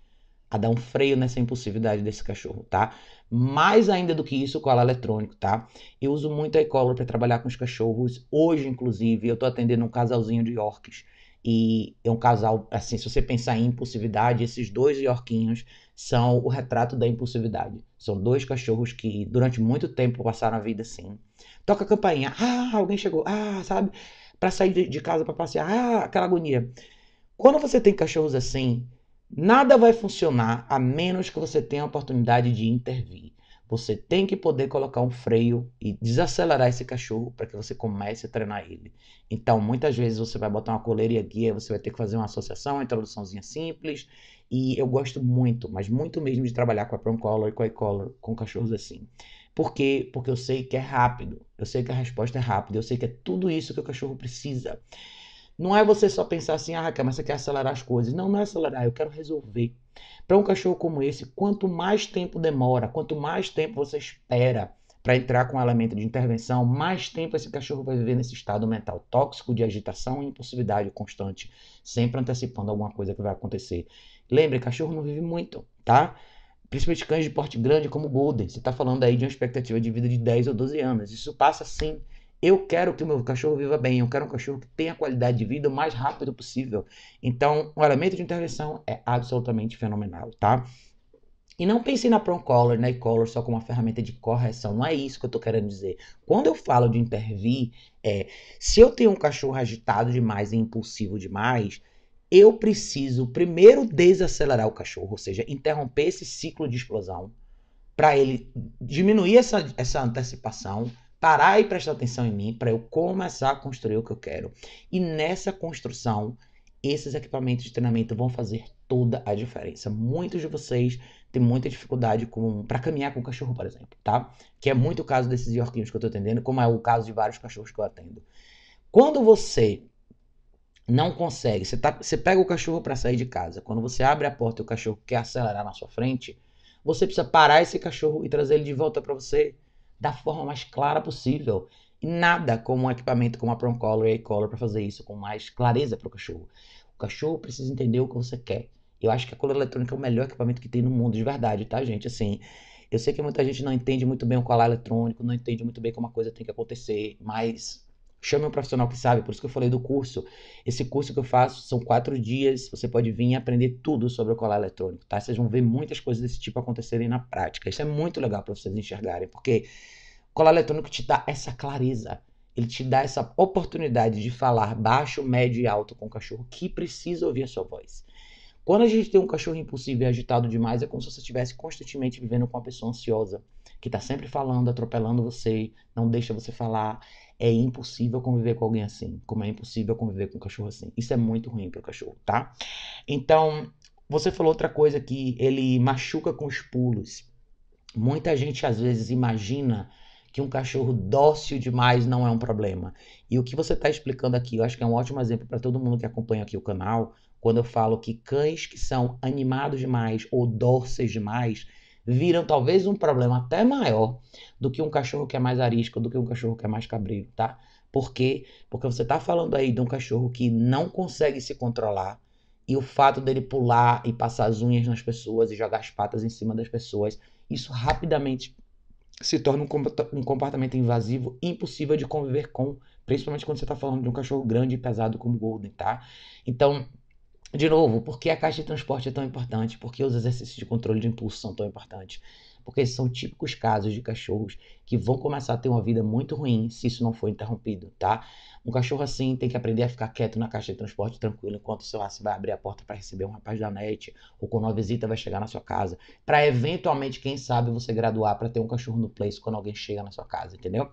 a dar um freio nessa impulsividade desse cachorro, tá? Mais ainda do que isso, cola eletrônico, tá? Eu uso muito a e-collar para trabalhar com os cachorros. Hoje, inclusive, eu tô atendendo um casalzinho de orques. E é um casal, assim, se você pensar em impulsividade, esses dois yorquinhos são o retrato da impulsividade. São dois cachorros que durante muito tempo passaram a vida assim. Toca a campainha, ah, alguém chegou, ah, sabe? Para sair de casa para passear, ah, aquela agonia. Quando você tem cachorros assim, nada vai funcionar a menos que você tenha a oportunidade de intervir. Você tem que poder colocar um freio e desacelerar esse cachorro para que você comece a treinar ele. Então, muitas vezes você vai botar uma coleira e guia, você vai ter que fazer uma associação, uma introduçãozinha simples, e eu gosto muito, mas muito mesmo de trabalhar com a Prong Collar e com a E-Collar, com cachorros assim. Por quê? Porque eu sei que é rápido, eu sei que a resposta é rápida, eu sei que é tudo isso que o cachorro precisa. Não é você só pensar assim, ah, Raquel, mas você quer acelerar as coisas. Não, não é acelerar, eu quero resolver. Para um cachorro como esse, quanto mais tempo demora, quanto mais tempo você espera, para entrar com um elemento de intervenção, mais tempo esse cachorro vai viver nesse estado mental tóxico de agitação e impulsividade constante, sempre antecipando alguma coisa que vai acontecer. Lembre, cachorro não vive muito, tá? Principalmente cães de porte grande como Golden. Você está falando aí de uma expectativa de vida de 10 ou 12 anos. Isso passa sim. Eu quero que o meu cachorro viva bem, eu quero um cachorro que tenha qualidade de vida o mais rápido possível. Então, o elemento de intervenção é absolutamente fenomenal, tá? E não pensei na Prong collar, na e só como uma ferramenta de correção. Não é isso que eu tô querendo dizer. Quando eu falo de intervir, é se eu tenho um cachorro agitado demais e impulsivo demais, eu preciso primeiro desacelerar o cachorro, ou seja, interromper esse ciclo de explosão para ele diminuir essa, essa antecipação, parar e prestar atenção em mim, para eu começar a construir o que eu quero. E nessa construção, esses equipamentos de treinamento vão fazer toda a diferença. Muitos de vocês tem muita dificuldade com para caminhar com o cachorro, por exemplo, tá? Que é uhum. muito o caso desses yorquinhos que eu estou atendendo, como é o caso de vários cachorros que eu atendo. Quando você não consegue, você, tá, você pega o cachorro para sair de casa, quando você abre a porta e o cachorro quer acelerar na sua frente, você precisa parar esse cachorro e trazer ele de volta para você da forma mais clara possível. E nada como um equipamento como a Prong Collar e a Collar para fazer isso com mais clareza para o cachorro. O cachorro precisa entender o que você quer. Eu acho que a coleira eletrônica é o melhor equipamento que tem no mundo, de verdade, tá, gente? Assim, eu sei que muita gente não entende muito bem o colar eletrônico, não entende muito bem como a coisa tem que acontecer, mas chame um profissional que sabe, por isso que eu falei do curso. Esse curso que eu faço são quatro dias, você pode vir e aprender tudo sobre o colar eletrônico, tá? Vocês vão ver muitas coisas desse tipo acontecerem na prática. Isso é muito legal para vocês enxergarem, porque o colar eletrônico te dá essa clareza. Ele te dá essa oportunidade de falar baixo, médio e alto com o cachorro que precisa ouvir a sua voz. Quando a gente tem um cachorro impulsivo e agitado demais, é como se você estivesse constantemente vivendo com uma pessoa ansiosa, que está sempre falando, atropelando você, não deixa você falar. É impossível conviver com alguém assim, como é impossível conviver com um cachorro assim. Isso é muito ruim para o cachorro, tá? Então, você falou outra coisa que ele machuca com os pulos. Muita gente às vezes imagina que um cachorro dócil demais não é um problema. E o que você está explicando aqui, eu acho que é um ótimo exemplo para todo mundo que acompanha aqui o canal, quando eu falo que cães que são animados demais ou dóceis demais viram talvez um problema até maior do que um cachorro que é mais arisco, do que um cachorro que é mais cabreiro, tá? Por quê? Porque você tá falando aí de um cachorro que não consegue se controlar e o fato dele pular e passar as unhas nas pessoas e jogar as patas em cima das pessoas, isso rapidamente se torna um comportamento invasivo impossível de conviver com, principalmente quando você está falando de um cachorro grande e pesado como o Golden, tá? Então, de novo, por que a caixa de transporte é tão importante? Por que os exercícios de controle de impulso são tão importantes? Porque esses são típicos casos de cachorros que vão começar a ter uma vida muito ruim se isso não for interrompido, tá? Um cachorro assim tem que aprender a ficar quieto na caixa de transporte tranquilo enquanto sei lá, você vai abrir a porta para receber um rapaz da net ou quando uma visita vai chegar na sua casa, para eventualmente, quem sabe, você graduar para ter um cachorro no place quando alguém chega na sua casa, entendeu?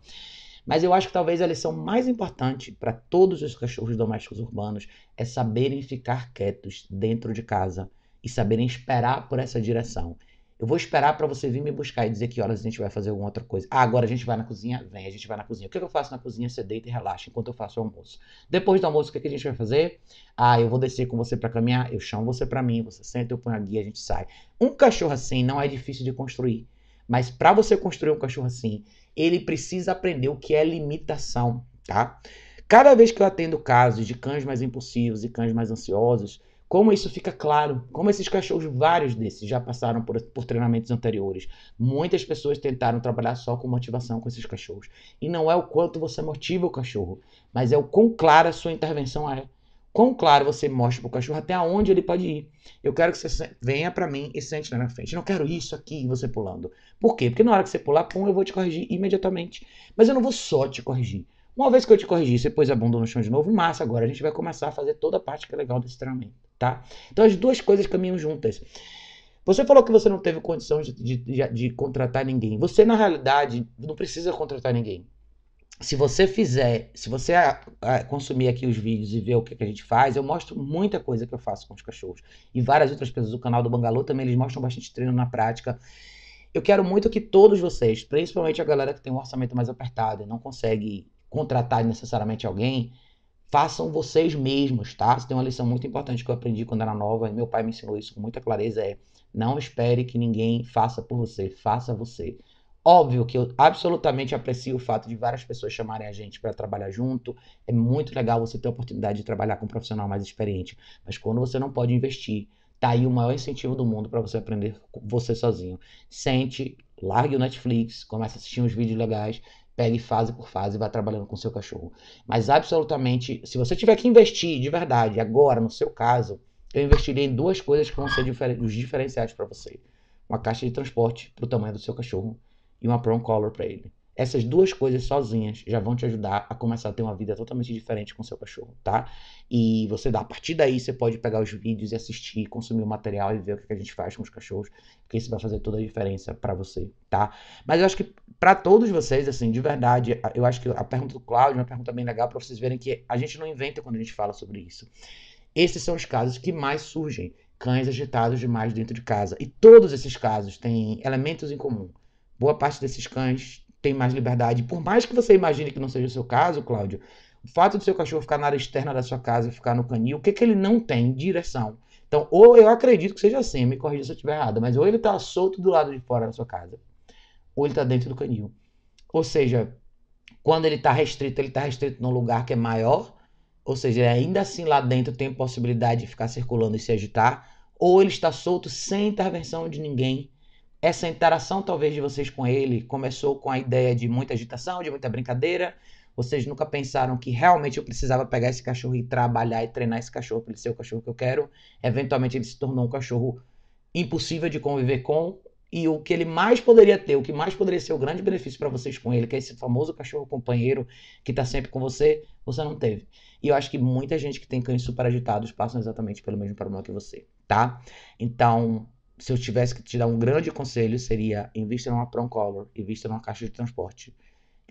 Mas eu acho que talvez a lição mais importante para todos os cachorros domésticos urbanos é saberem ficar quietos dentro de casa e saberem esperar por essa direção. Eu vou esperar para você vir me buscar e dizer que horas a gente vai fazer alguma outra coisa. Ah, agora a gente vai na cozinha? Vem, a gente vai na cozinha. O que, é que eu faço na cozinha? Você deita e relaxa enquanto eu faço o almoço. Depois do almoço, o que, é que a gente vai fazer? Ah, eu vou descer com você para caminhar, eu chamo você para mim, você senta, eu ponho a guia, a gente sai. Um cachorro assim não é difícil de construir. Mas para você construir um cachorro assim, ele precisa aprender o que é limitação, tá? Cada vez que eu atendo casos de cães mais impulsivos e cães mais ansiosos, como isso fica claro, como esses cachorros, vários desses, já passaram por, por, treinamentos anteriores. Muitas pessoas tentaram trabalhar só com motivação com esses cachorros. E não é o quanto você motiva o cachorro, mas é o quão clara a sua intervenção é quão claro você mostra para o cachorro até onde ele pode ir. Eu quero que você venha para mim e sente na minha frente. Eu não quero isso aqui e você pulando. Por quê? Porque na hora que você pular, pum, eu vou te corrigir imediatamente. Mas eu não vou só te corrigir. Uma vez que eu te corrigi, você pôs a bunda no chão de novo, massa, agora a gente vai começar a fazer toda a parte que é legal desse treinamento, tá? Então as duas coisas caminham juntas. Você falou que você não teve condição de, de, de, contratar ninguém. Você, na realidade, não precisa contratar ninguém se você fizer, se você ah, ah, consumir aqui os vídeos e ver o é que, a gente faz, eu mostro muita coisa que eu faço com os cachorros. E várias outras pessoas, o canal do Bangalô também, eles mostram bastante treino na prática. Eu quero muito que todos vocês, principalmente a galera que tem um orçamento mais apertado e não consegue contratar necessariamente alguém, façam vocês mesmos, tá? Isso tem uma lição muito importante que eu aprendi quando era nova, e meu pai me ensinou isso com muita clareza, é não espere que ninguém faça por você, faça você. Óbvio que eu absolutamente aprecio o fato de várias pessoas chamarem a gente para trabalhar junto. É muito legal você ter a oportunidade de trabalhar com um profissional mais experiente. Mas quando você não pode investir, tá aí o maior incentivo do mundo para você aprender você sozinho. Sente, largue o Netflix, comece a assistir uns vídeos legais, pegue fase por fase e vá trabalhando com seu cachorro. Mas absolutamente, se você tiver que investir de verdade agora, no seu caso, eu investiria em duas coisas que vão ser difer os diferenciais para você. Uma caixa de transporte para o tamanho do seu cachorro e uma prom color para ele. Essas duas coisas sozinhas já vão te ajudar a começar a ter uma vida totalmente diferente com seu cachorro, tá? E você dá, a partir daí você pode pegar os vídeos e assistir, consumir o material e ver o que a gente faz com os cachorros, porque isso vai fazer toda a diferença para você, tá? Mas eu acho que para todos vocês, assim, de verdade, eu acho que a pergunta do Cláudio é uma pergunta bem legal para vocês verem que a gente não inventa quando a gente fala sobre isso. Esses são os casos que mais surgem, cães agitados demais dentro de casa. E todos esses casos têm elementos em comum Boa parte desses cães tem mais liberdade. Por mais que você imagine que não seja o seu caso, Cláudio, o fato do seu cachorro ficar na área externa da sua casa e ficar no canil, o que, que ele não tem? Direção. Então, ou eu acredito que seja assim, me corrija se eu estiver errado, mas ou ele está solto do lado de fora da sua casa, ou ele está dentro do canil. Ou seja, quando ele está restrito, ele está restrito num lugar que é maior, ou seja, ainda assim lá dentro tem possibilidade de ficar circulando e se agitar, ou ele está solto sem intervenção de ninguém essa interação talvez de vocês com ele começou com a ideia de muita agitação, de muita brincadeira. Vocês nunca pensaram que realmente eu precisava pegar esse cachorro e trabalhar e treinar esse cachorro para ele ser o cachorro que eu quero. Eventualmente ele se tornou um cachorro impossível de conviver com e o que ele mais poderia ter, o que mais poderia ser o grande benefício para vocês com ele, que é esse famoso cachorro companheiro que está sempre com você, você não teve. E eu acho que muita gente que tem cães super agitados passam exatamente pelo mesmo problema que você, tá? Então, se eu tivesse que te dar um grande conselho, seria invista numa Proncolor, invista numa caixa de transporte.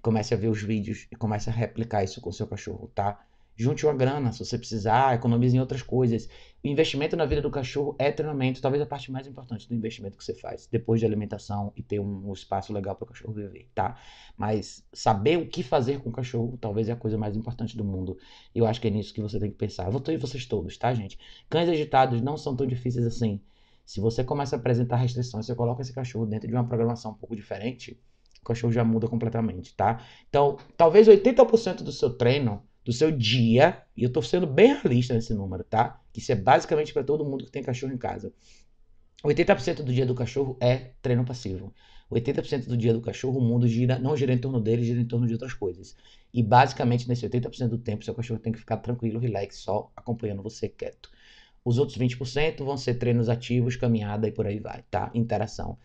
Comece a ver os vídeos e comece a replicar isso com o seu cachorro, tá? Junte uma grana, se você precisar, economize em outras coisas. O investimento na vida do cachorro é treinamento, talvez a parte mais importante do investimento que você faz, depois de alimentação e ter um espaço legal para o cachorro viver, tá? Mas saber o que fazer com o cachorro talvez é a coisa mais importante do mundo. Eu acho que é nisso que você tem que pensar. Eu vou ter vocês todos, tá, gente? Cães agitados não são tão difíceis assim. Se você começa a apresentar restrições, você coloca esse cachorro dentro de uma programação um pouco diferente, o cachorro já muda completamente, tá? Então, talvez 80% do seu treino, do seu dia, e eu tô sendo bem realista nesse número, tá? Isso é basicamente para todo mundo que tem cachorro em casa. 80% do dia do cachorro é treino passivo. 80% do dia do cachorro, o mundo gira, não gira em torno dele, gira em torno de outras coisas. E basicamente, nesse 80% do tempo, seu cachorro tem que ficar tranquilo, relax, só acompanhando você quieto. Os outros 20% vão ser treinos ativos, caminhada e por aí vai, tá? Interação.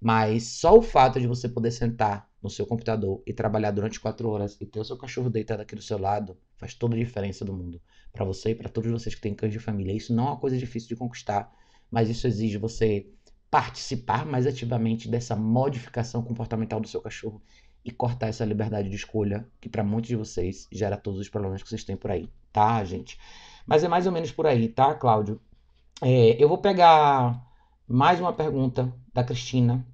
Mas só o fato de você poder sentar no seu computador e trabalhar durante 4 horas e ter o seu cachorro deitado aqui do seu lado faz toda a diferença do mundo. Para você e para todos vocês que têm cães de família. Isso não é uma coisa difícil de conquistar, mas isso exige você participar mais ativamente dessa modificação comportamental do seu cachorro e cortar essa liberdade de escolha que para muitos de vocês gera todos os problemas que vocês têm por aí, tá, gente? Mas é mais ou menos por aí, tá, Cláudio? É, eu vou pegar mais uma pergunta da Cristina,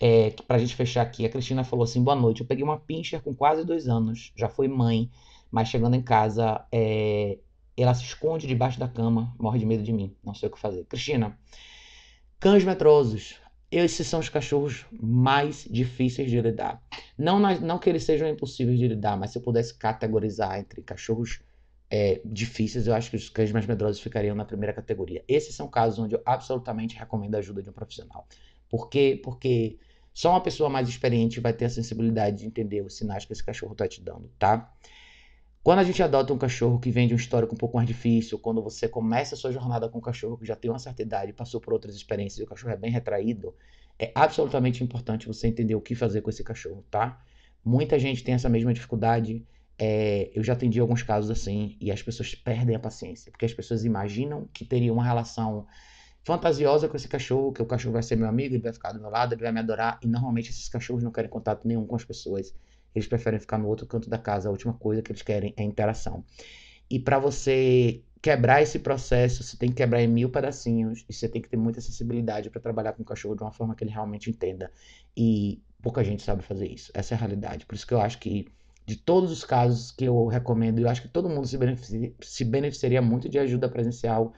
é, para a gente fechar aqui. A Cristina falou assim: boa noite. Eu peguei uma pincher com quase dois anos, já foi mãe, mas chegando em casa, é, ela se esconde debaixo da cama, morre de medo de mim, não sei o que fazer. Cristina, cães metrosos. Esses são os cachorros mais difíceis de lidar. Não, não que eles sejam impossíveis de lidar, mas se eu pudesse categorizar entre cachorros é, difíceis, eu acho que os cães mais medrosos ficariam na primeira categoria. Esses são casos onde eu absolutamente recomendo a ajuda de um profissional. Por quê? Porque só uma pessoa mais experiente vai ter a sensibilidade de entender os sinais que esse cachorro está te dando, tá? Quando a gente adota um cachorro que vem de um histórico um pouco mais difícil, quando você começa a sua jornada com um cachorro que já tem uma certa idade, passou por outras experiências e o cachorro é bem retraído, é absolutamente importante você entender o que fazer com esse cachorro, tá? Muita gente tem essa mesma dificuldade é, eu já atendi alguns casos assim e as pessoas perdem a paciência, porque as pessoas imaginam que teria uma relação fantasiosa com esse cachorro, que o cachorro vai ser meu amigo, ele vai ficar do meu lado, ele vai me adorar, e normalmente esses cachorros não querem contato nenhum com as pessoas. Eles preferem ficar no outro canto da casa, a última coisa que eles querem é interação. E para você quebrar esse processo, você tem que quebrar em mil pedacinhos e você tem que ter muita sensibilidade para trabalhar com o cachorro de uma forma que ele realmente entenda. E pouca gente sabe fazer isso. Essa é a realidade. Por isso que eu acho que de todos os casos que eu recomendo, eu acho que todo mundo se, beneficia, se beneficiaria muito de ajuda presencial,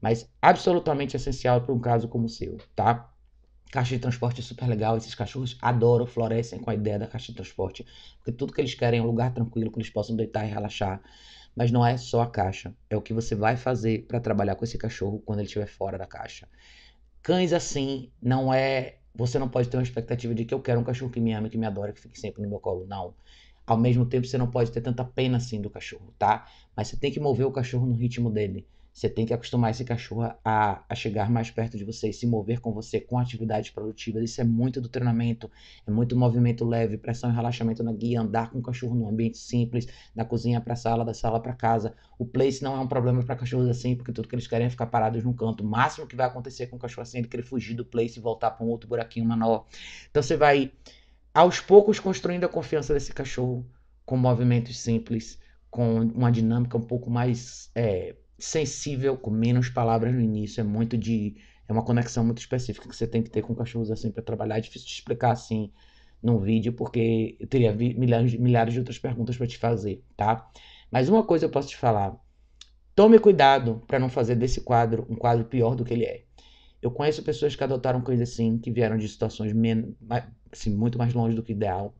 mas absolutamente essencial para um caso como o seu, tá? Caixa de transporte é super legal, esses cachorros adoram, florescem com a ideia da caixa de transporte, porque tudo que eles querem é um lugar tranquilo que eles possam deitar e relaxar. Mas não é só a caixa, é o que você vai fazer para trabalhar com esse cachorro quando ele estiver fora da caixa. Cães assim não é. Você não pode ter uma expectativa de que eu quero um cachorro que me ame, que me adora, que fique sempre no meu colo. Não. Ao mesmo tempo, você não pode ter tanta pena assim do cachorro, tá? Mas você tem que mover o cachorro no ritmo dele. Você tem que acostumar esse cachorro a, a chegar mais perto de você e se mover com você com atividades produtivas. Isso é muito do treinamento, é muito movimento leve, pressão e relaxamento na guia, andar com o cachorro num ambiente simples, da cozinha para a sala, da sala para casa. O place não é um problema para cachorros assim, porque tudo que eles querem é ficar parados num canto. O máximo que vai acontecer com o cachorro assim é ele querer fugir do place e voltar para um outro buraquinho menor. Então você vai aos poucos construindo a confiança desse cachorro com movimentos simples, com uma dinâmica um pouco mais é, sensível, com menos palavras no início. É muito de. É uma conexão muito específica que você tem que ter com cachorros assim para trabalhar. É difícil te explicar assim num vídeo, porque eu teria milhares, milhares de outras perguntas para te fazer, tá? Mas uma coisa eu posso te falar. Tome cuidado para não fazer desse quadro um quadro pior do que ele é. Eu conheço pessoas que adotaram coisas assim, que vieram de situações assim, muito mais longe do que ideal.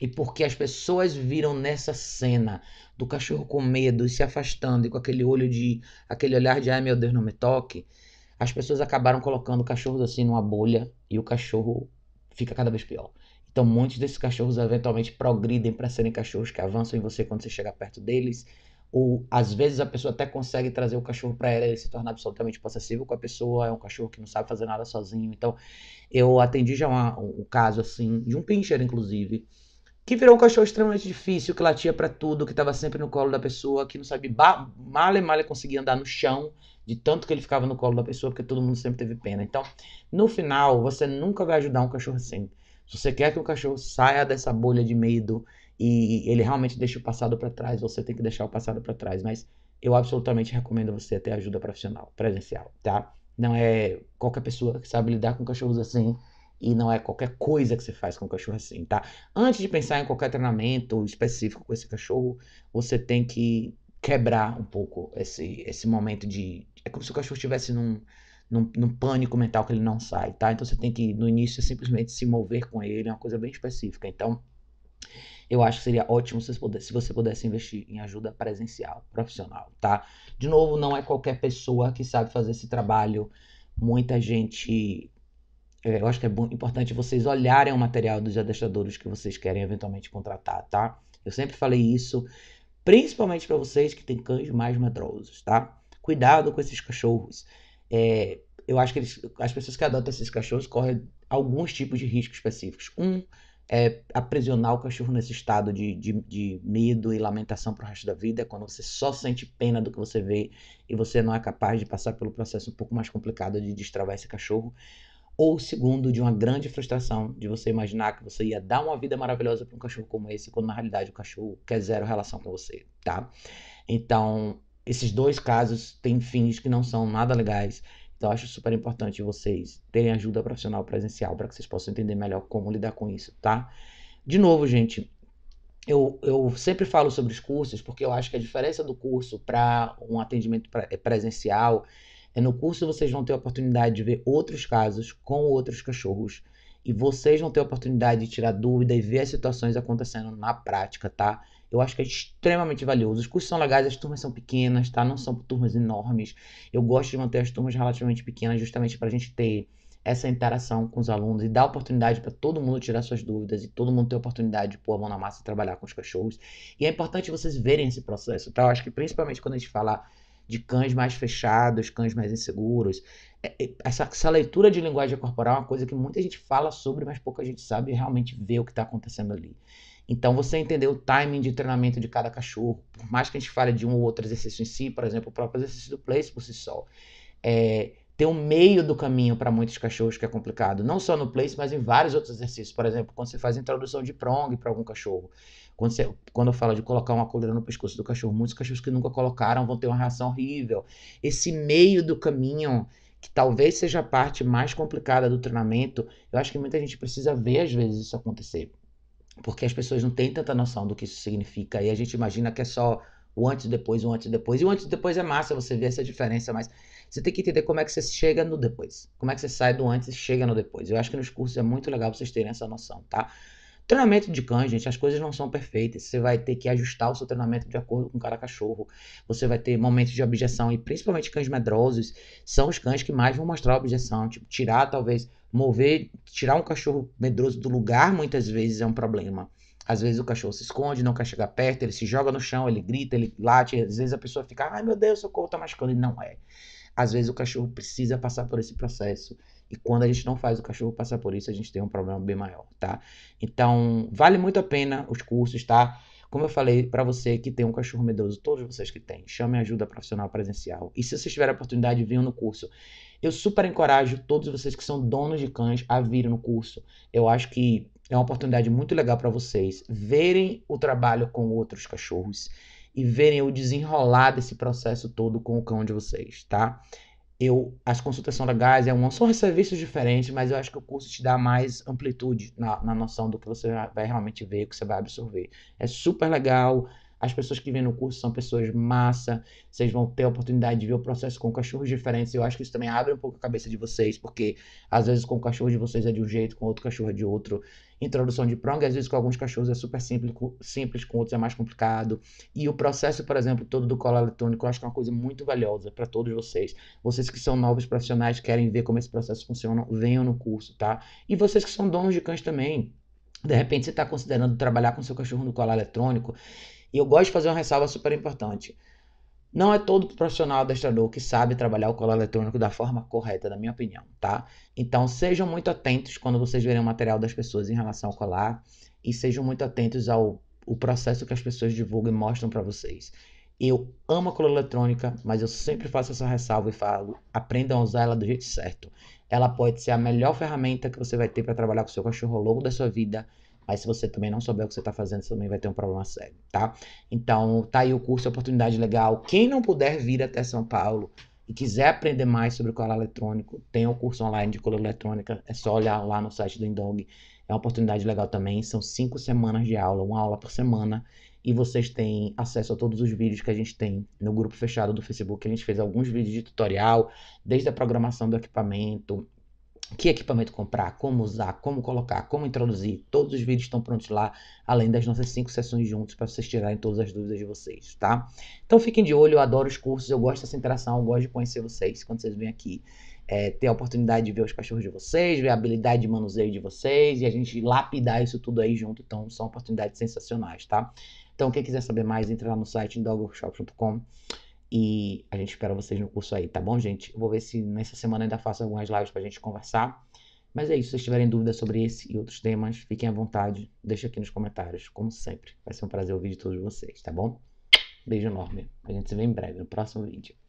E porque as pessoas viram nessa cena do cachorro com medo e se afastando e com aquele olho de. aquele olhar de ai meu Deus, não me toque. As pessoas acabaram colocando cachorros assim numa bolha e o cachorro fica cada vez pior. Então, muitos desses cachorros eventualmente progridem para serem cachorros que avançam em você quando você chega perto deles ou às vezes a pessoa até consegue trazer o cachorro para ela, ele se torna absolutamente possessivo com a pessoa, é um cachorro que não sabe fazer nada sozinho. Então, eu atendi já uma, um caso assim, de um pincher, inclusive, que virou um cachorro extremamente difícil, que latia para tudo, que estava sempre no colo da pessoa, que não sabia, mal e mal conseguia andar no chão, de tanto que ele ficava no colo da pessoa, porque todo mundo sempre teve pena. Então, no final, você nunca vai ajudar um cachorro assim. Se você quer que o cachorro saia dessa bolha de medo, e ele realmente deixa o passado para trás, você tem que deixar o passado para trás, mas eu absolutamente recomendo você ter ajuda profissional, presencial, tá? Não é qualquer pessoa que sabe lidar com cachorros assim e não é qualquer coisa que você faz com o cachorro assim, tá? Antes de pensar em qualquer treinamento específico com esse cachorro, você tem que quebrar um pouco esse, esse momento de. É como se o cachorro estivesse num, num, num, pânico mental que ele não sai, tá? Então você tem que, no início, simplesmente se mover com ele, é uma coisa bem específica. Então, eu acho que seria ótimo se você pudesse investir em ajuda presencial, profissional, tá? De novo, não é qualquer pessoa que sabe fazer esse trabalho. Muita gente. É, eu acho que é importante vocês olharem o material dos adestradores que vocês querem eventualmente contratar, tá? Eu sempre falei isso, principalmente para vocês que têm cães mais medrosos, tá? Cuidado com esses cachorros. É, eu acho que eles, as pessoas que adotam esses cachorros correm alguns tipos de riscos específicos. Um, é, aprisionar o cachorro nesse estado de, de, de medo e lamentação para o resto da vida, é quando você só sente pena do que você vê e você não é capaz de passar pelo processo um pouco mais complicado de destravar esse cachorro. Ou, segundo, de uma grande frustração de você imaginar que você ia dar uma vida maravilhosa para um cachorro como esse, quando na realidade o cachorro quer zero relação com você, tá? Então, esses dois casos têm fins que não são nada legais então, acho super importante vocês terem ajuda profissional presencial para que vocês possam entender melhor como lidar com isso, tá? De novo, gente, eu, eu sempre falo sobre os cursos porque eu acho que a diferença do curso para um atendimento eh, presencial é no curso vocês vão ter a oportunidade de ver outros casos com outros cachorros e vocês vão ter a oportunidade de tirar dúvida e ver as situações acontecendo na prática, tá? Eu acho que é extremamente valioso. Os cursos são legais, as turmas são pequenas, tá? Não são turmas enormes. Eu gosto de manter as turmas relativamente pequenas, justamente para a gente ter essa interação com os alunos e dar oportunidade para todo mundo tirar suas dúvidas e todo mundo ter oportunidade de pôr a mão na massa e trabalhar com os cachorros. E é importante vocês verem esse processo, tá? Eu acho que principalmente quando a gente fala de cães mais fechados, cães mais inseguros, é, é, essa, essa leitura de linguagem corporal é uma coisa que muita gente fala sobre, mas pouca gente sabe realmente ver o que está acontecendo ali. Então, você entender o timing de treinamento de cada cachorro, por mais que a gente fale de um ou outro exercício em si, por exemplo, o próprio exercício do place por si só, é, ter um meio do caminho para muitos cachorros que é complicado, não só no place, mas em vários outros exercícios. Por exemplo, quando você faz introdução de prong para algum cachorro, quando, você, quando eu falo de colocar uma coleira no pescoço do cachorro, muitos cachorros que nunca colocaram vão ter uma reação horrível. Esse meio do caminho que talvez seja a parte mais complicada do treinamento, eu acho que muita gente precisa ver às vezes isso acontecer porque as pessoas não têm tanta noção do que isso significa e a gente imagina que é só o antes e depois, o antes e depois. E o antes e depois é massa, você vê essa diferença, mas você tem que entender como é que você chega no depois. Como é que você sai do antes e chega no depois. Eu acho que nos cursos é muito legal vocês terem essa noção, tá? Treinamento de cães, gente, as coisas não são perfeitas. Você vai ter que ajustar o seu treinamento de acordo com cada cachorro. Você vai ter momentos de objeção e principalmente cães medrosos são os cães que mais vão mostrar objeção, tipo tirar talvez mover, tirar um cachorro medroso do lugar muitas vezes é um problema. Às vezes o cachorro se esconde, não quer chegar perto, ele se joga no chão, ele grita, ele late. Às vezes a pessoa fica, ai meu Deus, socorro, tá machucando. E não é. Às vezes o cachorro precisa passar por esse processo. E quando a gente não faz o cachorro passar por isso, a gente tem um problema bem maior, tá? Então, vale muito a pena os cursos, tá? Como eu falei para você que tem um cachorro medroso, todos vocês que têm, chame ajuda profissional presencial. E se vocês tiverem a oportunidade, venham no curso. Eu super encorajo todos vocês que são donos de cães a virem no curso. Eu acho que é uma oportunidade muito legal para vocês verem o trabalho com outros cachorros e verem o desenrolar desse processo todo com o cão de vocês, tá? eu as consultas são legais é um, são serviços diferentes, mas eu acho que o curso te dá mais amplitude na, na noção do que você vai realmente ver, que você vai absorver. É super legal, as pessoas que vêm no curso são pessoas massa. Vocês vão ter a oportunidade de ver o processo com cachorros diferentes. Eu acho que isso também abre um pouco a cabeça de vocês, porque às vezes com o cachorro de vocês é de um jeito, com outro cachorro é de outro. Introdução de prong, às vezes com alguns cachorros é super simples, simples, com outros é mais complicado. E o processo, por exemplo, todo do colo eletrônico, eu acho que é uma coisa muito valiosa para todos vocês. Vocês que são novos profissionais, querem ver como esse processo funciona, venham no curso, tá? E vocês que são donos de cães também, de repente você está considerando trabalhar com seu cachorro no colar eletrônico e eu gosto de fazer uma ressalva super importante. Não é todo profissional adestrador que sabe trabalhar o colar eletrônico da forma correta, na minha opinião, tá? Então sejam muito atentos quando vocês verem o material das pessoas em relação ao colar e sejam muito atentos ao o processo que as pessoas divulgam e mostram para vocês. Eu amo a colar eletrônica, mas eu sempre faço essa ressalva e falo: aprendam a usar ela do jeito certo. Ela pode ser a melhor ferramenta que você vai ter para trabalhar com seu cachorro ao longo da sua vida Aí se você também não souber o que você está fazendo, você também vai ter um problema sério, tá? Então, tá aí o curso, oportunidade legal. Quem não puder vir até São Paulo e quiser aprender mais sobre colar eletrônico, tem o curso online de colar eletrônica, é só olhar lá no site do Indog. É uma oportunidade legal também, são cinco semanas de aula, uma aula por semana e vocês têm acesso a todos os vídeos que a gente tem no grupo fechado do Facebook. A gente fez alguns vídeos de tutorial, desde a programação do equipamento, que equipamento comprar, como usar, como colocar, como introduzir. Todos os vídeos estão prontos lá, além das nossas cinco sessões juntos para vocês tirarem todas as dúvidas de vocês, tá? Então fiquem de olho, eu adoro os cursos, eu gosto dessa interação, eu gosto de conhecer vocês quando vocês vêm aqui. É, ter a oportunidade de ver os cachorros de vocês, ver a habilidade de manuseio de vocês e a gente lapidar isso tudo aí junto. Então, são oportunidades sensacionais, tá? Então, quem quiser saber mais, entra lá no site dogworkshop.com. E a gente espera vocês no curso aí, tá bom, gente? vou ver se nessa semana ainda faço algumas lives pra gente conversar. Mas é isso. Se vocês tiverem dúvidas sobre esse e outros temas, fiquem à vontade. Deixa aqui nos comentários, como sempre. Vai ser um prazer ouvir de todos vocês, tá bom? Beijo enorme. A gente se vê em breve no próximo vídeo.